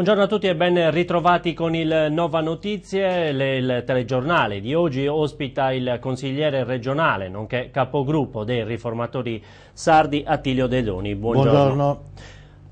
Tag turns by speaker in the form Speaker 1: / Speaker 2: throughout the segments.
Speaker 1: Buongiorno a tutti e ben ritrovati con il Nova Notizie. il telegiornale di oggi ospita il consigliere regionale, nonché capogruppo dei riformatori sardi Attilio Dedoni. Buongiorno. Buongiorno.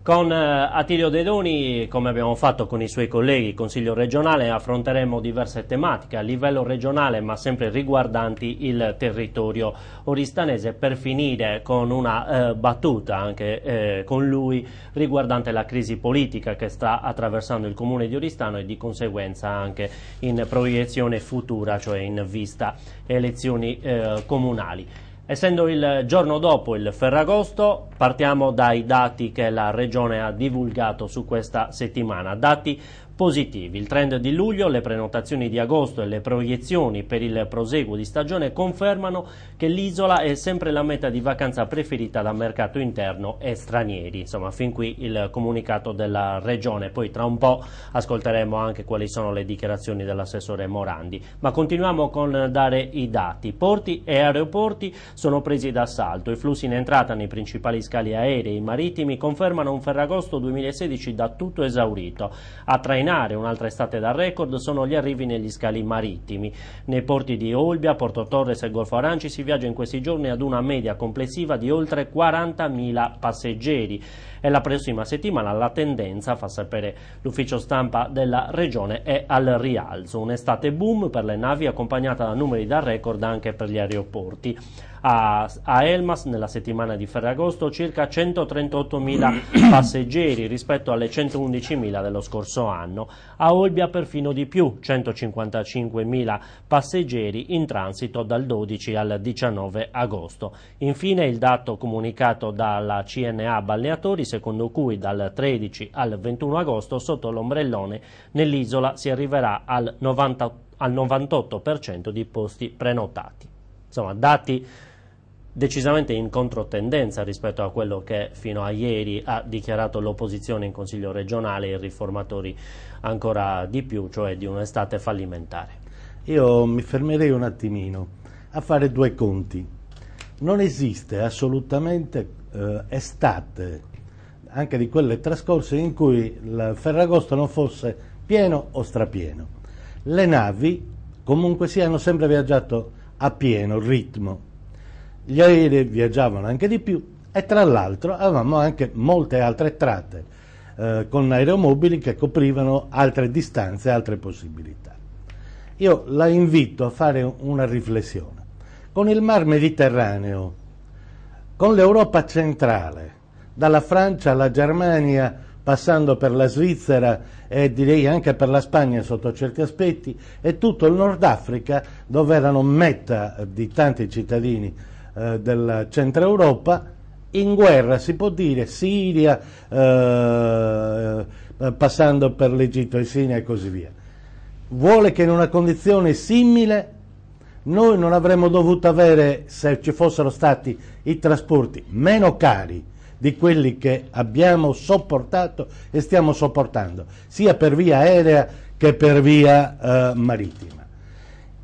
Speaker 1: Con eh, Attilio De Doni, come abbiamo fatto con i suoi colleghi Consiglio regionale, affronteremo diverse tematiche a livello regionale ma sempre riguardanti il territorio oristanese per finire con una eh, battuta anche eh, con lui riguardante la crisi politica che sta attraversando il comune di Oristano e di conseguenza anche in proiezione futura, cioè in vista elezioni eh, comunali. Essendo il giorno dopo il Ferragosto, partiamo dai dati che la Regione ha divulgato su questa settimana, dati positivi. Il trend di luglio, le prenotazioni di agosto e le proiezioni per il proseguo di stagione confermano che l'isola è sempre la meta di vacanza preferita da mercato interno e stranieri. Insomma, fin qui il comunicato della regione. Poi tra un po' ascolteremo anche quali sono le dichiarazioni dell'assessore Morandi. Ma continuiamo con dare i dati. Porti e aeroporti sono presi d'assalto. I flussi in entrata nei principali scali aerei e marittimi confermano un Ferragosto 2016 da tutto esaurito. A trainare scatenare un'altra estate da record sono gli arrivi negli scali marittimi. Nei porti di Olbia, Porto Torres e Golfo Aranci si viaggia in questi giorni ad una media complessiva di oltre 40.000 passeggeri e la prossima settimana la tendenza, fa sapere l'ufficio stampa della regione, è al rialzo. Un'estate boom per le navi accompagnata da numeri da record anche per gli aeroporti. A, Elmas nella settimana di Ferragosto circa 138.000 passeggeri rispetto alle 111.000 dello scorso anno. A Olbia perfino di più, 155.000 passeggeri in transito dal 12 al 19 agosto. Infine il dato comunicato dalla CNA Balneatori secondo cui dal 13 al 21 agosto sotto l'ombrellone nell'isola si arriverà al, 90, al 98% di posti prenotati. Insomma, dati decisamente in controtendenza rispetto a quello che fino a ieri ha dichiarato l'opposizione in Consiglio regionale e i riformatori ancora di più, cioè di un'estate fallimentare.
Speaker 2: Io mi fermerei un attimino a fare due conti. Non esiste assolutamente eh, estate anche di quelle trascorse in cui il Ferragosto non fosse pieno o strapieno. Le navi, comunque sia, hanno sempre viaggiato a pieno ritmo. Gli aerei viaggiavano anche di più e tra l'altro avevamo anche molte altre tratte eh, con aeromobili che coprivano altre distanze, altre possibilità. Io la invito a fare una riflessione. Con il Mar Mediterraneo, con l'Europa centrale, dalla Francia alla Germania, passando per la Svizzera e direi anche per la Spagna sotto certi aspetti, e tutto il Nord Africa, dove erano metà di tanti cittadini eh, del centro Europa, in guerra, si può dire, Siria, eh, eh passando per l'Egitto e Siria e così via. Vuole che in una condizione simile noi non avremmo dovuto avere, se ci fossero stati i trasporti meno cari, di quelli che abbiamo sopportato e stiamo sopportando, sia per via aerea che per via eh, marittima.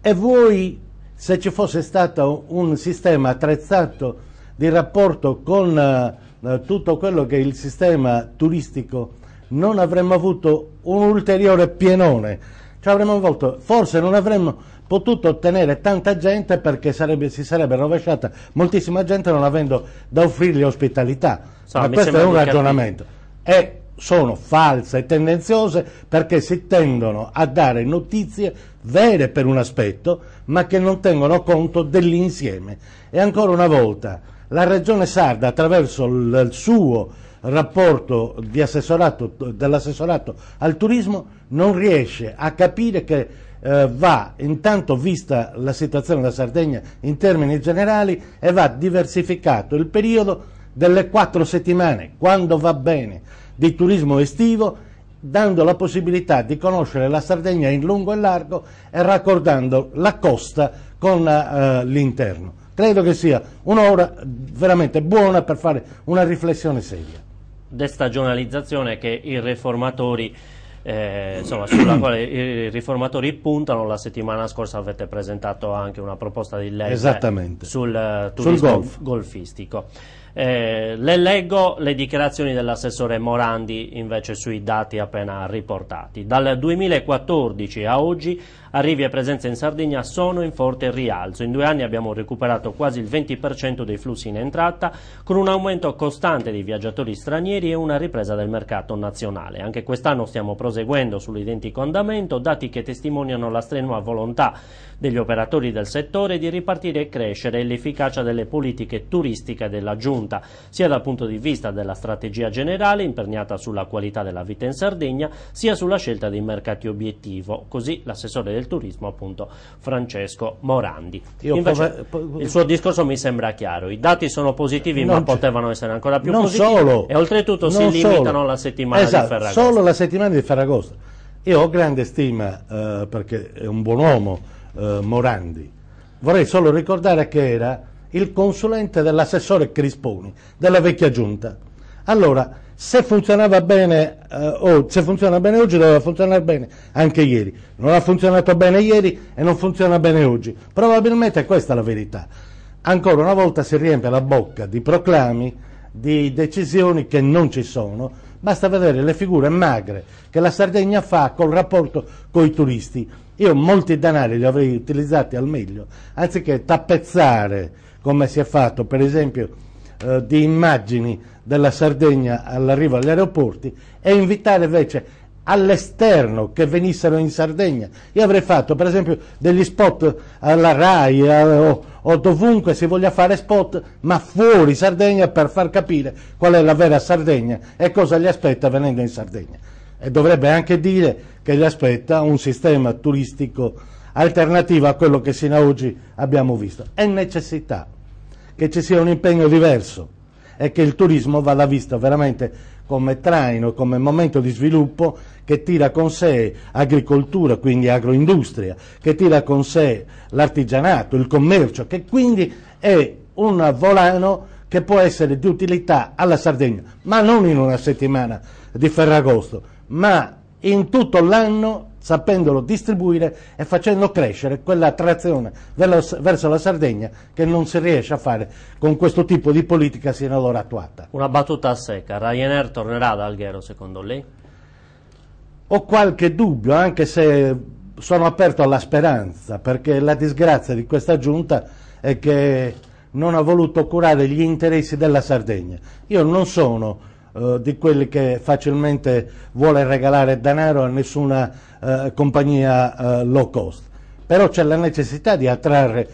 Speaker 2: E voi, se ci fosse stato un sistema attrezzato di rapporto con eh, eh tutto quello che è il sistema turistico, non avremmo avuto un ulteriore pienone. Cioè avremmo avuto, forse non avremmo potuto ottenere tanta gente perché sarebbe, si sarebbe rovesciata moltissima gente non avendo da offrirgli ospitalità. So, Ma questo è un ragionamento. E sono false e tendenziose perché si tendono a dare notizie vere per un aspetto, ma che non tengono conto dell'insieme. E ancora una volta la Regione Sarda attraverso il suo rapporto dell'assessorato al turismo non riesce a capire che eh, va intanto vista la situazione della Sardegna in termini generali e va diversificato il periodo delle quattro settimane, quando va bene, di turismo estivo dando la possibilità di conoscere la Sardegna in lungo e largo e raccordando la costa con eh, l'interno. Credo che sia un'ora veramente buona per fare una riflessione seria.
Speaker 1: Destagionalizzazione che i reformatori eh, insomma, sulla quale i riformatori puntano. La settimana scorsa avete presentato anche una proposta di legge eh, sul turismo sul golf. golfistico. Eh, le leggo le dichiarazioni dell'assessore Morandi invece sui dati appena riportati. Dal 2014 a oggi Arrivi e presenze in Sardegna sono in forte rialzo. In due anni abbiamo recuperato quasi il 20% dei flussi in entrata, con un aumento costante dei viaggiatori stranieri e una ripresa del mercato nazionale. Anche quest'anno stiamo proseguendo sull'identico andamento, dati che testimoniano la strenua volontà degli operatori del settore di ripartire e crescere e l'efficacia delle politiche turistiche della Giunta, sia dal punto di vista della strategia generale imperniata sulla qualità della vita in Sardegna, sia sulla scelta dei mercati obiettivo. Così l'assessore del del turismo, appunto Francesco Morandi. Invece, il suo discorso mi sembra chiaro, i dati sono positivi ma potevano essere ancora più non positivi solo, e oltretutto si limitano solo. alla settimana esatto, di Ferragosto. Solo
Speaker 2: la settimana di Ferragosto. Io ho grande stima eh, perché è un buon uomo eh, Morandi, vorrei solo ricordare che era il consulente dell'assessore Crisponi della vecchia giunta allora, se funzionava bene, eh, oh, se funziona bene oggi doveva funzionare bene anche ieri. Non ha funzionato bene ieri e non funziona bene oggi. Probabilmente è questa la verità. Ancora una volta si riempie la bocca di proclami, di decisioni che non ci sono. Basta vedere le figure magre che la Sardegna fa col rapporto con i turisti. Io molti denari li avrei utilizzati al meglio, anziché tappezzare come si è fatto per esempio eh, di immagini della Sardegna all'arrivo agli aeroporti e invitare invece all'esterno che venissero in Sardegna. Io avrei fatto per esempio degli spot alla RAI eh, o, o, dovunque si voglia fare spot, ma fuori Sardegna per far capire qual è la vera Sardegna e cosa gli aspetta venendo in Sardegna. E dovrebbe anche dire che gli aspetta un sistema turistico alternativo a quello che sino ad oggi abbiamo visto. È necessità che ci sia un impegno diverso e che il turismo vada visto veramente come traino, come momento di sviluppo che tira con sé agricoltura, quindi agroindustria, che tira con sé l'artigianato, il commercio, che quindi è un volano che può essere di utilità alla Sardegna, ma non in una settimana di Ferragosto, ma in tutto l'anno sapendolo distribuire e facendo crescere quella attrazione verso la Sardegna che non si riesce a fare con questo tipo di politica sino ad ora attuata.
Speaker 1: Una battuta a secca, Ryanair tornerà ad Alghero secondo lei?
Speaker 2: Ho qualche dubbio, anche se sono aperto alla speranza, perché la disgrazia di questa giunta è che non ha voluto curare gli interessi della Sardegna. Io non sono eh, di quelli che facilmente vuole regalare denaro a nessuna eh, compagnia eh, low cost. Però c'è la necessità di attrarre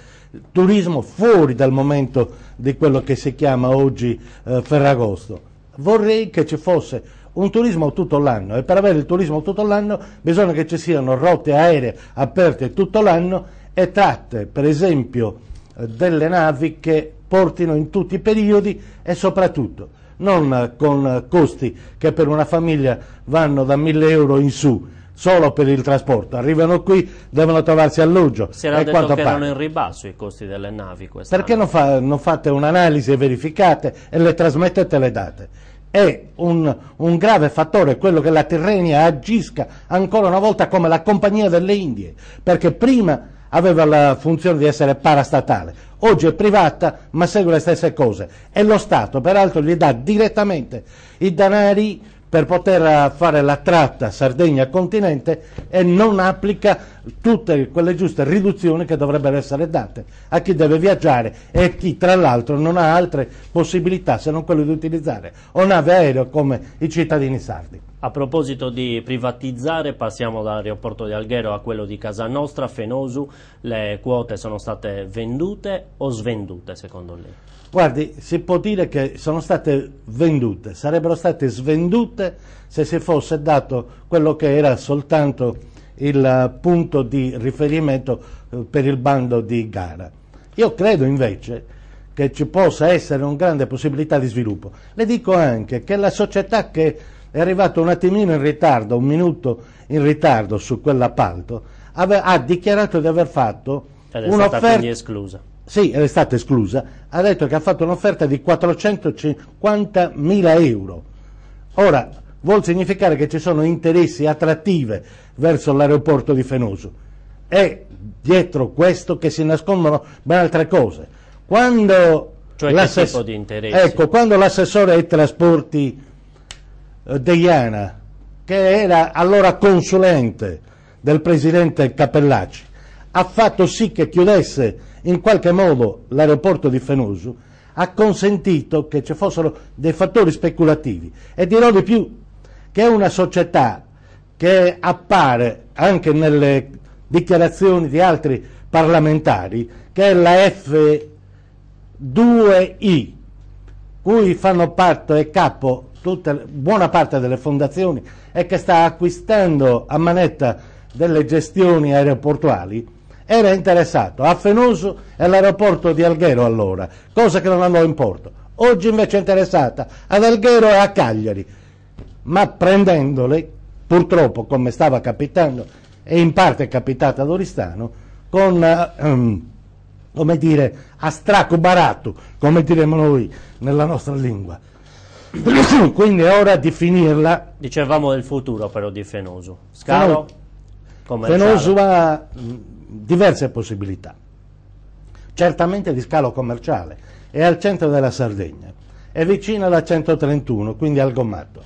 Speaker 2: turismo fuori dal momento di quello che si chiama oggi eh, Ferragosto. Vorrei che ci fosse un turismo tutto l'anno e per avere il turismo tutto l'anno bisogna che ci siano rotte aeree aperte tutto l'anno e tratte, per esempio, delle navi che portino in tutti i periodi e soprattutto non con costi che per una famiglia vanno da 1000 euro in su solo per il trasporto. Arrivano qui, devono trovarsi alloggio. Si era detto che erano
Speaker 1: in ribasso i costi delle navi
Speaker 2: Perché non, fa, non fate un'analisi e verificate e le trasmettete le date? È un, un grave fattore quello che la Tirrenia agisca ancora una volta come la Compagnia delle Indie, perché prima aveva la funzione di essere parastatale, oggi è privata ma segue le stesse cose e lo Stato peraltro gli dà direttamente i denari per poter fare la tratta Sardegna-Continente e non applica tutte quelle giuste riduzioni che dovrebbero essere date a chi deve viaggiare e a chi tra l'altro non ha altre possibilità se non quello di utilizzare o nave aereo come i cittadini sardi.
Speaker 1: A proposito di privatizzare, passiamo dall'aeroporto di Alghero a quello di Casa Nostra, Fenosu, le quote sono state vendute o svendute secondo lei?
Speaker 2: Guardi, si può dire che sono state vendute, sarebbero state svendute se si fosse dato quello che era soltanto il punto di riferimento eh, per il bando di gara. Io credo invece che ci possa essere una grande possibilità di sviluppo. Le dico anche che la società che è arrivato un attimino in ritardo, un minuto in ritardo su quell'appalto, ave- ha dichiarato di aver fatto Ed è un'offerta. Sì, è stata esclusa, ha detto che ha fatto un'offerta di 450 mila euro. Ora, vuol significare che ci sono interessi attrattive verso l'aeroporto di Fenoso. È dietro questo che si nascondono ben altre cose. Quando cioè l'assess-
Speaker 1: Ecco,
Speaker 2: quando l'assessore ai trasporti eh, Deiana, che era allora consulente del presidente Cappellacci, ha fatto sì che chiudesse in qualche modo l'aeroporto di Fenuso, ha consentito che ci fossero dei fattori speculativi e dirò di più che è una società che appare anche nelle dichiarazioni di altri parlamentari, che è la F2I, cui fanno parte e capo tutta, buona parte delle fondazioni e che sta acquistando a manetta delle gestioni aeroportuali, era interessato a Fenoso e all'aeroporto di Alghero allora, cosa che non andò in porto. Oggi invece è interessata ad Alghero e a Cagliari, ma prendendole, purtroppo come stava capitando e in parte è capitata ad Oristano, con... Ehm, come dire, a straco baratto, come diremmo noi nella nostra lingua.
Speaker 1: Quindi è ora di finirla. Dicevamo del futuro però di Fenoso. Scalo? Commerciale. Fenoso
Speaker 2: ha diverse possibilità. Certamente di scalo commerciale. È al centro della Sardegna. È vicino alla 131, quindi al gommato.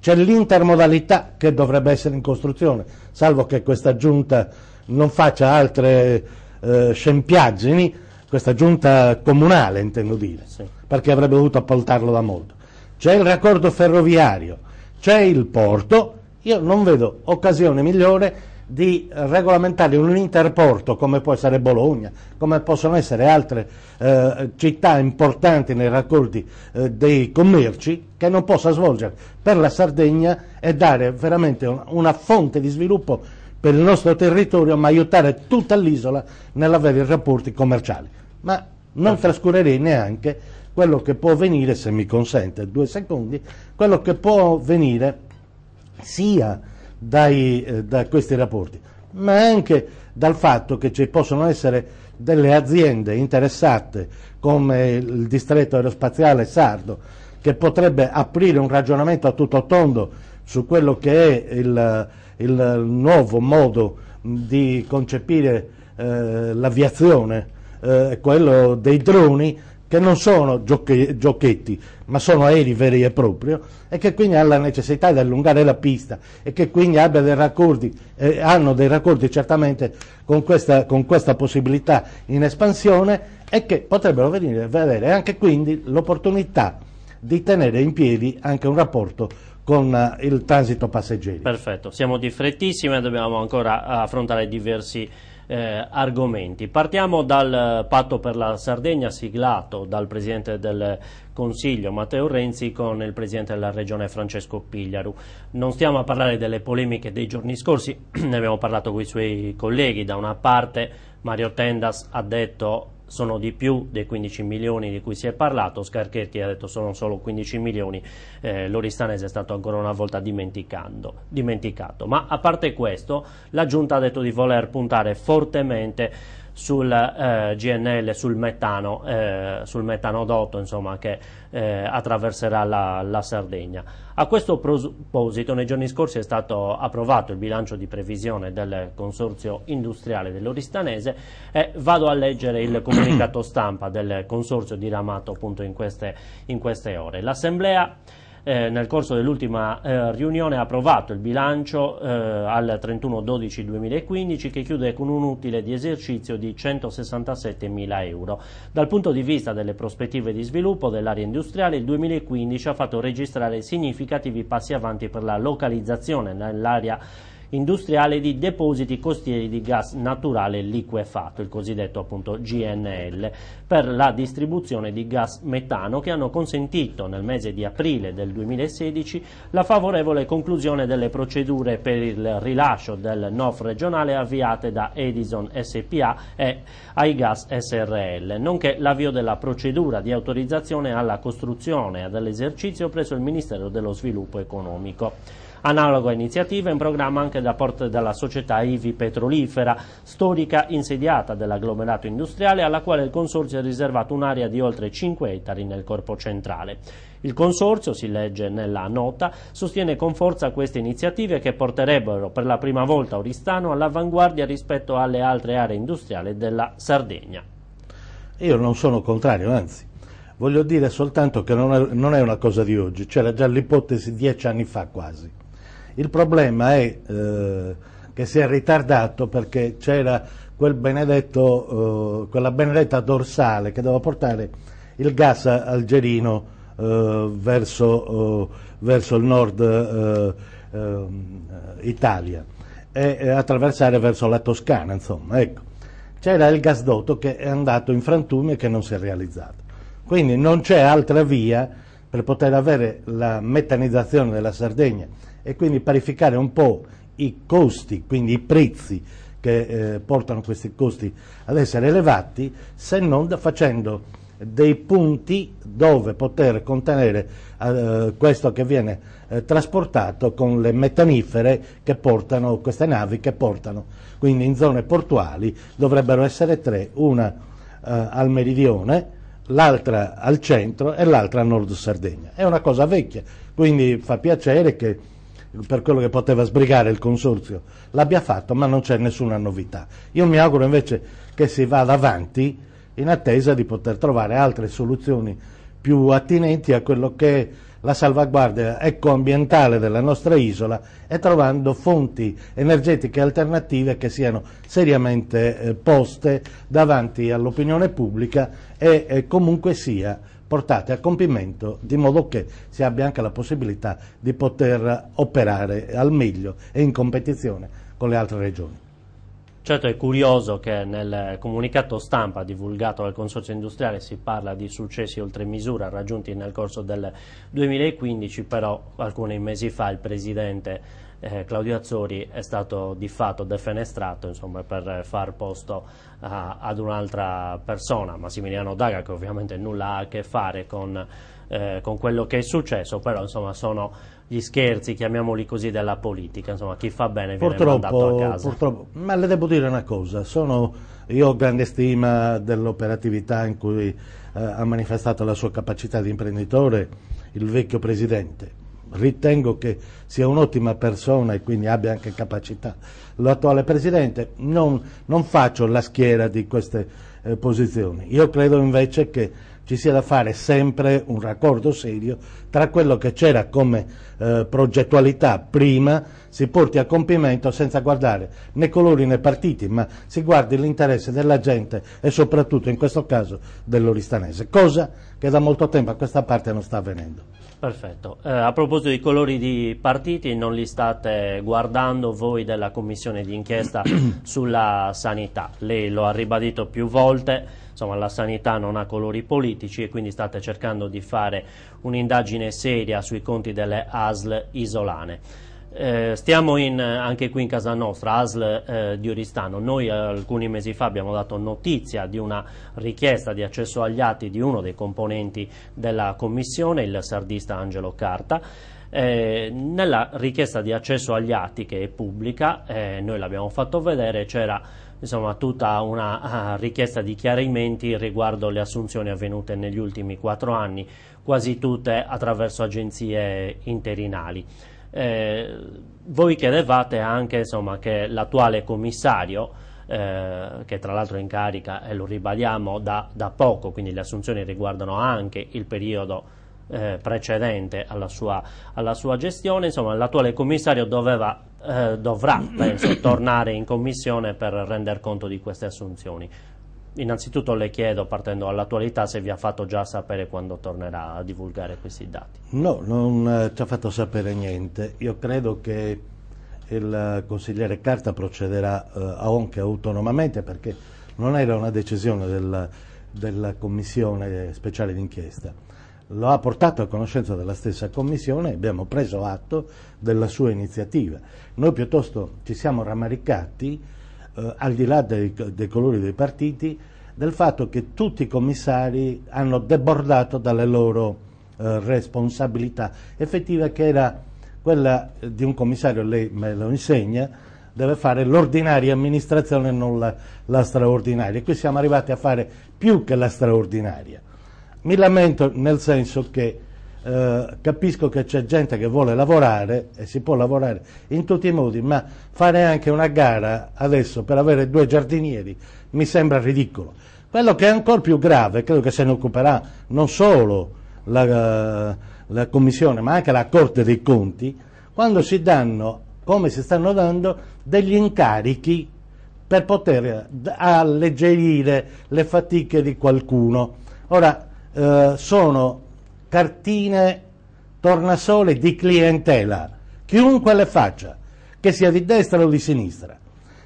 Speaker 2: C'è l'intermodalità che dovrebbe essere in costruzione, salvo che questa giunta non faccia altre eh, scempiaggini, questa giunta comunale intendo dire, sì. perché avrebbe dovuto appoltarlo da molto c'è il raccordo ferroviario, c'è il porto, io non vedo occasione migliore di regolamentare un interporto come può essere Bologna, come possono essere altre eh, città importanti nei raccordi eh, dei commerci, che non possa svolgere per la Sardegna e dare veramente una fonte di sviluppo per il nostro territorio, ma aiutare tutta l'isola nell'avere i rapporti commerciali. Ma non trascurerei neanche quello che può venire, se mi consente due secondi, quello che può venire sia dai, eh, da questi rapporti, ma anche dal fatto che ci possono essere delle aziende interessate come il distretto aerospaziale sardo che potrebbe aprire un ragionamento a tutto tondo su quello che è il, il nuovo modo di concepire eh, l'aviazione, eh, quello dei droni che non sono gioche, giochetti, ma sono aerei veri e propri, e che quindi hanno la necessità di allungare la pista e che quindi dei raccordi, eh, hanno dei raccordi certamente con questa, con questa, possibilità in espansione e che potrebbero venire a vedere anche quindi l'opportunità di tenere in piedi anche un rapporto con eh, il transito passeggeri.
Speaker 1: Perfetto, siamo di frettissima e dobbiamo ancora eh, affrontare diversi eh, argomenti. Partiamo dal patto per la Sardegna siglato dal Presidente del Consiglio Matteo Renzi con il Presidente della Regione Francesco Pigliaru. Non stiamo a parlare delle polemiche dei giorni scorsi, ne abbiamo parlato con i suoi colleghi, da una parte Mario Tendas ha detto sono di più dei 15 milioni di cui si è parlato, Scarchetti ha detto sono solo 15 milioni, eh, l'Oristanese è stato ancora una volta dimenticato. Ma a parte questo, la Giunta ha detto di voler puntare fortemente sul eh, GNL, sul metano, eh, sul metanodotto insomma, che eh, attraverserà la, la, Sardegna. A questo proposito nei giorni scorsi è stato approvato il bilancio di previsione del Consorzio Industriale dell'Oristanese e vado a leggere il comunicato stampa del Consorzio diramato appunto in queste, in queste ore. L'Assemblea eh, nel corso dell'ultima eh, riunione ha approvato il bilancio eh, al 31-12-2015 che chiude con un utile di esercizio di 167 mila euro. Dal punto di vista delle prospettive di sviluppo dell'area industriale, il 2015 ha fatto registrare significativi passi avanti per la localizzazione nell'area industriale di depositi costieri di gas naturale liquefatto, il cosiddetto appunto GNL, per la distribuzione di gas metano che hanno consentito nel mese di aprile del 2016 la favorevole conclusione delle procedure per il rilascio del NOF regionale avviate da Edison SPA e Aigas SRL, nonché l'avvio della procedura di autorizzazione alla costruzione e all'esercizio presso il Ministero dello Sviluppo Economico. Analoga iniziativa in programma anche da parte della società IVI Petrolifera, storica insediata dell'agglomerato industriale alla quale il Consorzio ha riservato un'area di oltre 5 ettari nel corpo centrale. Il Consorzio, si legge nella nota, sostiene con forza queste iniziative che porterebbero per la prima volta Oristano all'avanguardia rispetto alle altre aree industriali della Sardegna.
Speaker 2: Io non sono contrario, anzi, voglio dire soltanto che non è, non è una cosa di oggi, c'era già l'ipotesi dieci anni fa quasi. Il problema è eh, che si è ritardato perché c'era quel eh, quella benedetta dorsale che doveva portare il gas algerino eh, verso, eh, verso, il nord eh, eh, Italia e attraversare verso la Toscana, insomma, ecco. C'era il gasdotto che è andato in frantumi e che non si è realizzato. Quindi non c'è altra via per poter avere la metanizzazione della Sardegna e quindi parificare un po' i costi, quindi i prezzi che eh, portano questi costi ad essere elevati, se non facendo dei punti dove poter contenere eh, questo che viene eh, trasportato con le metanifere che portano queste navi che portano quindi in zone portuali dovrebbero essere tre una eh, al meridione l'altra al centro e l'altra a nord Sardegna è una cosa vecchia quindi fa piacere che per quello che poteva sbrigare il consorzio l'abbia fatto, ma non c'è nessuna novità. Io mi auguro invece che si vada avanti in attesa di poter trovare altre soluzioni più attinenti a quello che è la salvaguardia ecoambientale della nostra isola e trovando fonti energetiche alternative che siano seriamente eh, poste davanti all'opinione pubblica e eh, comunque sia portate a compimento di modo che si abbia anche la possibilità di poter operare al meglio e in competizione con le altre
Speaker 1: regioni. Certo è curioso che nel comunicato stampa divulgato dal Consorzio Industriale si parla di successi oltre misura raggiunti nel corso del 2015, però alcuni mesi fa il Presidente eh, Claudio Azzori è stato di fatto defenestrato insomma, per far posto uh, ad un'altra persona, Massimiliano Daga che ovviamente nulla ha a che fare con, eh, con quello che è successo, però insomma, sono gli scherzi, chiamiamoli così, della politica, insomma chi fa bene viene mandato a casa.
Speaker 2: Purtroppo, ma le devo dire una cosa, sono, io ho grande stima dell'operatività in cui eh, ha manifestato la sua capacità di imprenditore il vecchio presidente, ritengo che sia un'ottima persona e quindi abbia anche capacità l'attuale Presidente, non, non faccio la schiera di queste eh, posizioni. Io credo invece che ci sia da fare sempre un raccordo serio tra quello che c'era come eh, progettualità prima si porti a compimento senza guardare né colori né partiti, ma si guardi l'interesse della gente e soprattutto in questo caso dell'Oristanese, cosa che da molto tempo a questa parte non sta avvenendo.
Speaker 1: Perfetto. Eh, a proposito di colori di partiti, non li state guardando voi della commissione d'inchiesta sulla sanità. Lei lo ha ribadito più volte, insomma la sanità non ha colori politici e quindi state cercando di fare un'indagine seria sui conti delle ASL isolane. Eh, stiamo in, eh, anche qui in casa nostra, ASL eh, di Oristano. Noi eh, alcuni mesi fa abbiamo dato notizia di una richiesta di accesso agli atti di uno dei componenti della commissione, il sardista Angelo Carta. nella richiesta di accesso agli atti che è pubblica, noi l'abbiamo fatto vedere, c'era insomma tutta una ah, richiesta di chiarimenti riguardo le assunzioni avvenute negli ultimi quattro anni, quasi tutte attraverso agenzie interinali eh, voi chiedevate anche insomma, che l'attuale commissario, eh, che tra l'altro è in carica e lo ribadiamo da, da, poco, quindi le assunzioni riguardano anche il periodo eh, precedente alla sua, alla sua gestione, insomma l'attuale commissario doveva, eh, dovrà penso, tornare in commissione per rendere conto di queste assunzioni. Innanzitutto le chiedo, partendo dall'attualità, se vi ha fatto già sapere quando tornerà a divulgare questi dati.
Speaker 2: No, non eh, ci ha fatto sapere niente. Io credo che il consigliere Carta procederà eh, anche autonomamente perché non era una decisione del, della commissione speciale d'inchiesta. Lo ha portato a conoscenza della stessa commissione e abbiamo preso atto della sua iniziativa. Noi piuttosto ci siamo rammaricati eh, al di là dei, dei colori dei partiti, del fatto che tutti i commissari hanno debordato dalle loro eh, responsabilità effettiva che era quella eh, di un commissario, lei me lo insegna, deve fare l'ordinaria amministrazione e non la, la straordinaria. Qui siamo arrivati a fare più che la straordinaria. Mi lamento nel senso che eh, capisco che c'è gente che vuole lavorare e si può lavorare in tutti i modi, ma fare anche una gara adesso per avere due giardinieri mi sembra ridicolo. Quello che è ancora più grave, credo che se ne occuperà non solo la, eh, la Commissione, ma anche la Corte dei Conti, quando si danno, come si stanno dando, degli incarichi per poter eh, alleggerire le fatiche di qualcuno. Ora, eh, sono cartine tornasole di clientela, chiunque le faccia, che sia di destra o di sinistra.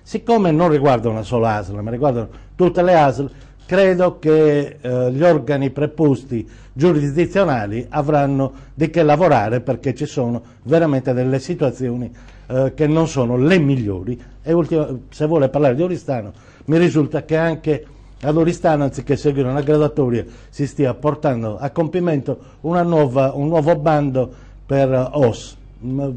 Speaker 2: Siccome non riguarda una sola ASL, ma riguardano tutte le ASL, credo che eh, gli organi preposti giurisdizionali avranno di che lavorare perché ci sono veramente delle situazioni eh, che non sono le migliori e ultima, se vuole parlare di Oristano mi risulta che anche all'Oristano, anziché seguire una graduatoria, si stia portando a compimento nuova, un nuovo bando per eh, OS. Mm,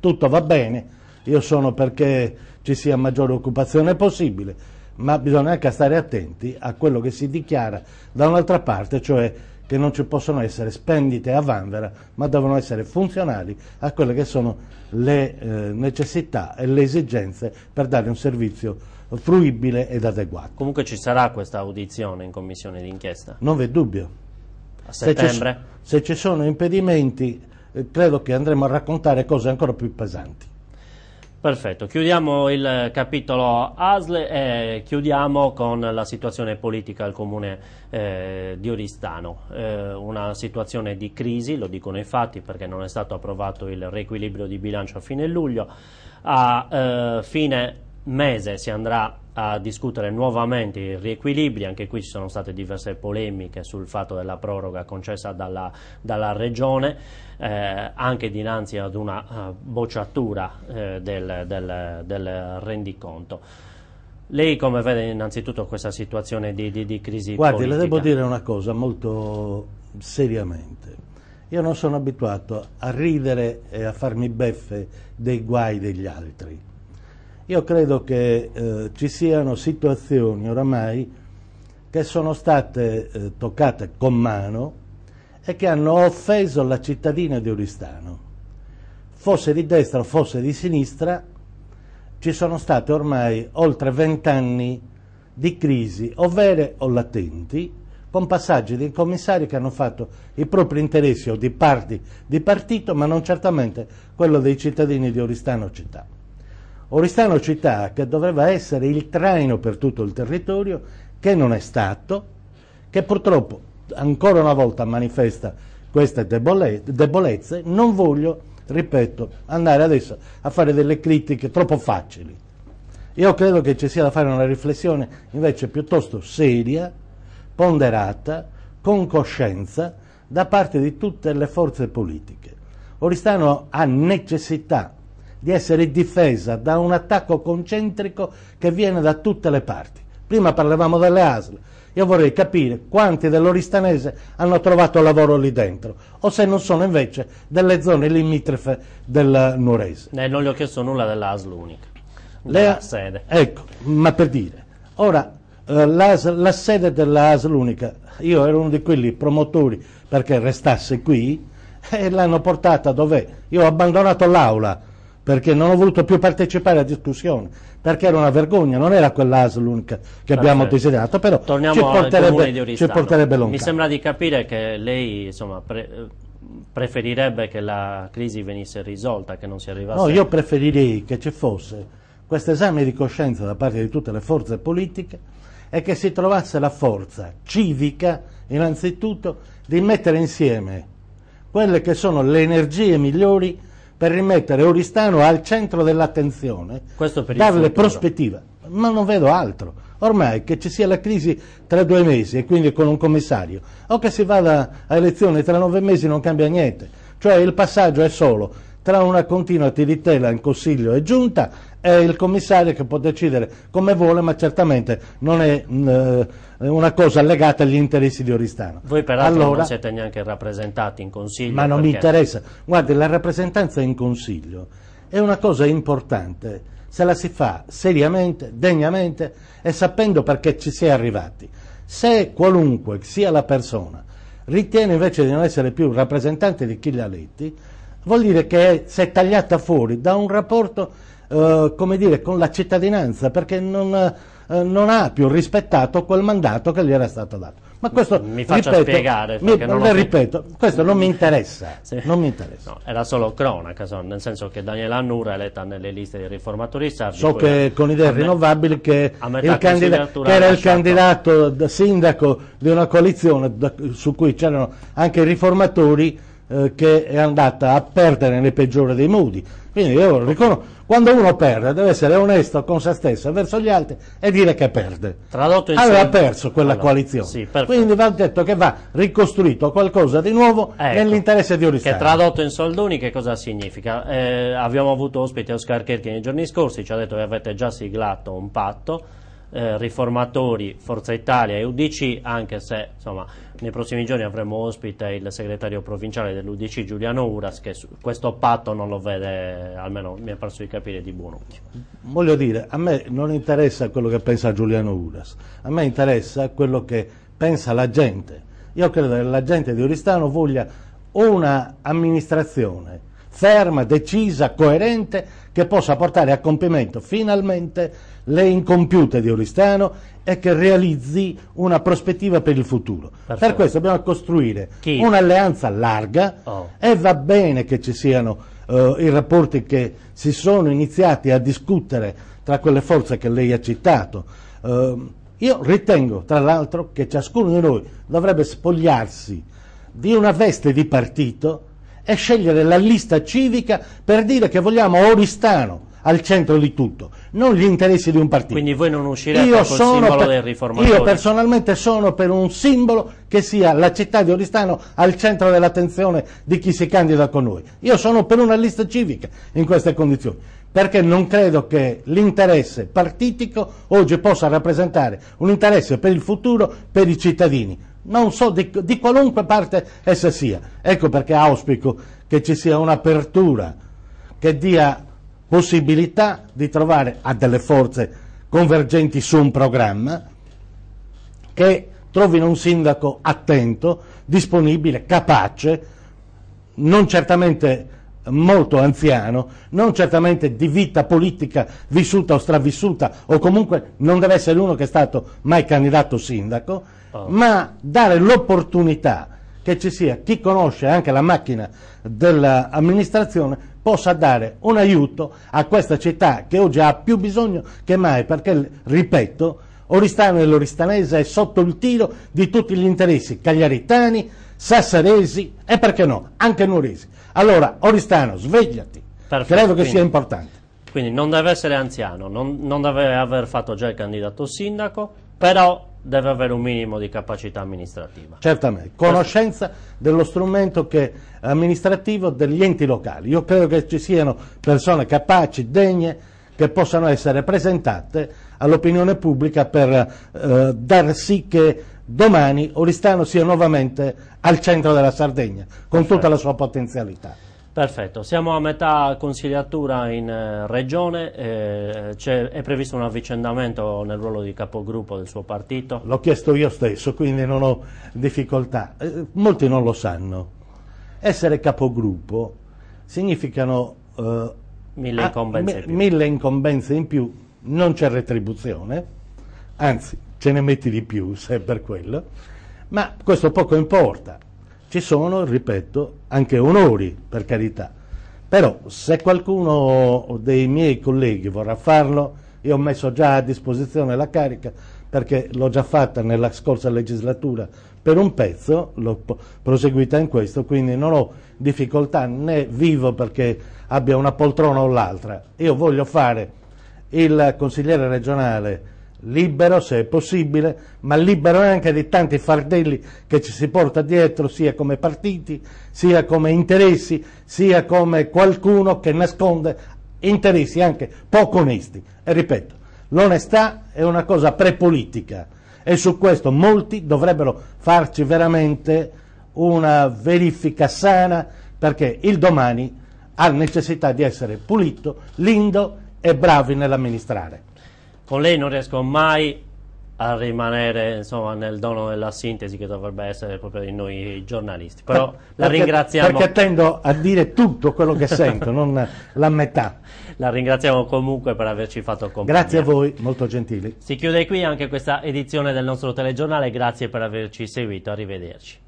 Speaker 2: tutto va bene, io sono perché ci sia maggiore occupazione possibile, ma bisogna anche stare attenti a quello che si dichiara da un'altra parte, cioè che non ci possono essere spendite a vanvera, ma devono essere funzionali a quelle che sono le eh, necessità e le esigenze per dare un servizio fruibile ed adeguato.
Speaker 1: Comunque ci sarà questa audizione in commissione d'inchiesta?
Speaker 2: Non v'è dubbio. A settembre? Se ci, sono impedimenti eh, credo che andremo a raccontare cose ancora più pesanti.
Speaker 1: Perfetto, chiudiamo il capitolo ASL e chiudiamo con la situazione politica al comune eh, di Oristano, eh, una situazione di crisi, lo dicono i fatti perché non è stato approvato il riequilibrio di bilancio a fine luglio, a eh, fine mese si andrà a discutere nuovamente i riequilibri, anche qui ci sono state diverse polemiche sul fatto della proroga concessa dalla, dalla Regione, eh, anche dinanzi ad una uh, bocciatura eh, del, del, del rendiconto. Lei come vede innanzitutto questa situazione di, di, di crisi Guardi, politica? le devo
Speaker 2: dire una cosa molto seriamente. Io non sono abituato a ridere e a farmi beffe dei guai degli altri. Io credo che eh, ci siano situazioni oramai che sono state eh, toccate con mano e che hanno offeso la cittadina di Oristano. Fosse di destra o fosse di sinistra, ci sono state ormai oltre vent'anni di crisi, o o latenti, con passaggi di commissari che hanno fatto i propri interessi o di parti di partito, ma non certamente quello dei cittadini di Oristano città. Oristano Città che doveva essere il traino per tutto il territorio, che non è stato, che purtroppo ancora una volta manifesta queste debolezze, non voglio, ripeto, andare adesso a fare delle critiche troppo facili. Io credo che ci sia da fare una riflessione invece piuttosto seria, ponderata, con coscienza, da parte di tutte le forze politiche. Oristano ha necessità di essere difesa da un attacco concentrico che viene da tutte le parti. Prima parlavamo delle ASL, io vorrei capire quanti dell'Oristanese hanno trovato lavoro lì dentro o se non sono invece delle zone limitrofe del Nurese.
Speaker 1: Eh, non gli ho chiesto nulla dell'ASL unica, della le, sede. Ecco,
Speaker 2: ma per dire, ora eh, la sede dell'ASL unica, io ero uno di quelli promotori perché restasse qui e l'hanno portata dov'è? Io ho abbandonato l'aula perché non ho voluto più partecipare alla discussione, perché era una vergogna, non era quell'ASL l'unica che Perfetto. abbiamo certo. desiderato, però Torniamo ci porterebbe, ci porterebbe lontano. Mi
Speaker 1: sembra di capire che lei insomma, pre preferirebbe che la crisi venisse risolta, che non si arrivasse... No, io
Speaker 2: preferirei che ci fosse questo esame di coscienza da parte di tutte le forze politiche e che si trovasse la forza civica, innanzitutto, di mettere insieme quelle che sono le energie migliori per rimettere Oristano al centro dell'attenzione,
Speaker 1: darle prospettiva.
Speaker 2: Ma non vedo altro. Ormai che ci sia la crisi tra due mesi e quindi con un commissario, o che si vada a elezione tra nove mesi non cambia niente. Cioè il passaggio è solo tra una continua tiritella in Consiglio e Giunta è il commissario che può decidere come vuole, ma certamente non è mh, eh, una cosa legata agli interessi di Oristano. Voi peraltro allora, non siete
Speaker 1: neanche rappresentati in consiglio. Ma non perché... mi interessa.
Speaker 2: Guardi, la rappresentanza in consiglio è una cosa importante se la si fa seriamente, degnamente e sapendo perché ci si è arrivati. Se qualunque sia la persona ritiene invece di non essere più rappresentante di chi li ha letti, vuol dire che si è tagliata fuori da un rapporto eh, come dire, con la cittadinanza perché non, eh, non, ha più rispettato quel mandato che gli era stato dato.
Speaker 1: Ma questo, mi faccia ripeto, spiegare, mi, non lo... ripeto,
Speaker 2: questo non mi interessa. Sì. Non mi interessa. No,
Speaker 1: era solo cronaca, so, nel senso che Daniela Annura è eletta nelle liste dei riformatori So che con idee rinnovabili
Speaker 2: me, che, il candida- che era il candidato sindaco di una coalizione da, su cui c'erano anche i riformatori, eh, che è andata a perdere nei peggiori dei modi. Quindi io ecco. ricordo, quando uno perde deve essere onesto con se stesso e verso gli altri e dire che perde.
Speaker 1: Tradotto in aveva senso.
Speaker 2: perso quella allora, coalizione. Sì, Quindi va detto che va ricostruito qualcosa di nuovo ecco, nell'interesse di Oristano. Che
Speaker 1: tradotto in soldoni che cosa significa? Eh, abbiamo avuto ospite Oscar Cherchi nei giorni scorsi, ci ha detto che avete già siglato un patto eh, riformatori, Forza Italia e UDC, anche se insomma, nei prossimi giorni avremo ospite il segretario provinciale dell'UDC Giuliano Uras, che questo patto non lo vede, almeno mi è parso di capire, di buon occhio.
Speaker 2: Voglio dire, a me non interessa quello che pensa Giuliano Uras, a me interessa quello che pensa la gente. Io credo che la gente di Oristano voglia una amministrazione ferma, decisa, coerente che possa portare a compimento finalmente le incompiute di Oristano e che realizzi una prospettiva per il futuro. Perfetto. Per questo dobbiamo costruire un'alleanza larga oh. e va bene che ci siano uh, i rapporti che si sono iniziati a discutere tra quelle forze che lei ha citato. Uh, io ritengo, tra l'altro, che ciascuno di noi dovrebbe spogliarsi di una veste di partito è scegliere la lista civica per dire che vogliamo Oristano al centro di tutto, non gli interessi
Speaker 1: di un partito. Quindi voi non uscirete io col simbolo per, del riformatore? Io
Speaker 2: personalmente sono per un simbolo che sia la città di Oristano al centro dell'attenzione di chi si candida con noi. Io sono per una lista civica in queste condizioni, perché non credo che l'interesse partitico oggi possa rappresentare un interesse per il futuro per i cittadini non so di, di qualunque parte essa sia. Ecco perché auspico che ci sia un'apertura che dia possibilità di trovare a delle forze convergenti su un programma che trovino un sindaco attento, disponibile, capace, non certamente molto anziano, non certamente di vita politica vissuta o stravissuta, o comunque non deve essere uno che è stato mai candidato sindaco, Ah. ma dare l'opportunità che ci sia chi conosce anche la macchina dell'amministrazione possa dare un aiuto a questa città che oggi ha più bisogno che mai perché, ripeto, Oristano e l'Oristanese è sotto il tiro di tutti gli interessi cagliaritani, sassaresi e perché no, anche nuresi. Allora, Oristano, svegliati, Perfetto, credo che sia importante.
Speaker 1: Quindi non deve essere anziano, non, non deve aver fatto già il candidato sindaco, però deve avere un minimo di capacità amministrativa.
Speaker 2: Certamente, conoscenza dello strumento che, amministrativo degli enti locali. Io credo che ci siano persone capaci, degne, che possano essere presentate all'opinione pubblica per eh, dar sì che domani Oristano sia nuovamente al centro della Sardegna, con tutta la sua potenzialità.
Speaker 1: Perfetto, siamo a metà consigliatura in eh, regione, eh, è, è previsto un avvicendamento nel ruolo di capogruppo del suo partito? L'ho
Speaker 2: chiesto io stesso, quindi non ho difficoltà. Eh, molti non lo sanno. Essere capogruppo significano eh,
Speaker 1: mille, ah, incombenze a, in
Speaker 2: mille, incombenze in più, non c'è retribuzione, anzi ce ne metti di più se è per quello, ma questo poco importa ci sono, ripeto, anche onori, per carità. Però se qualcuno dei miei colleghi vorrà farlo, io ho messo già a disposizione la carica perché l'ho già fatta nella scorsa legislatura per un pezzo, l'ho proseguita in questo, quindi non ho difficoltà né vivo perché abbia una poltrona o l'altra. Io voglio fare il consigliere regionale libero se è possibile, ma libero anche di tanti fardelli che ci si porta dietro, sia come partiti, sia come interessi, sia come qualcuno che nasconde interessi anche poco onesti. E ripeto, l'onestà è una cosa prepolitica e su questo molti dovrebbero farci veramente una verifica sana perché il domani ha necessità di essere pulito, lindo e bravi nell'amministrare
Speaker 1: con lei non riesco mai a rimanere insomma, nel dono della sintesi che dovrebbe essere proprio di noi giornalisti. Però perché, la ringraziamo. Perché
Speaker 2: tendo a dire tutto quello che sento, non la metà.
Speaker 1: La ringraziamo comunque per averci fatto compagnia. Grazie a
Speaker 2: voi, molto gentili.
Speaker 1: Si chiude qui anche questa edizione del nostro telegiornale. Grazie per averci seguito. Arrivederci.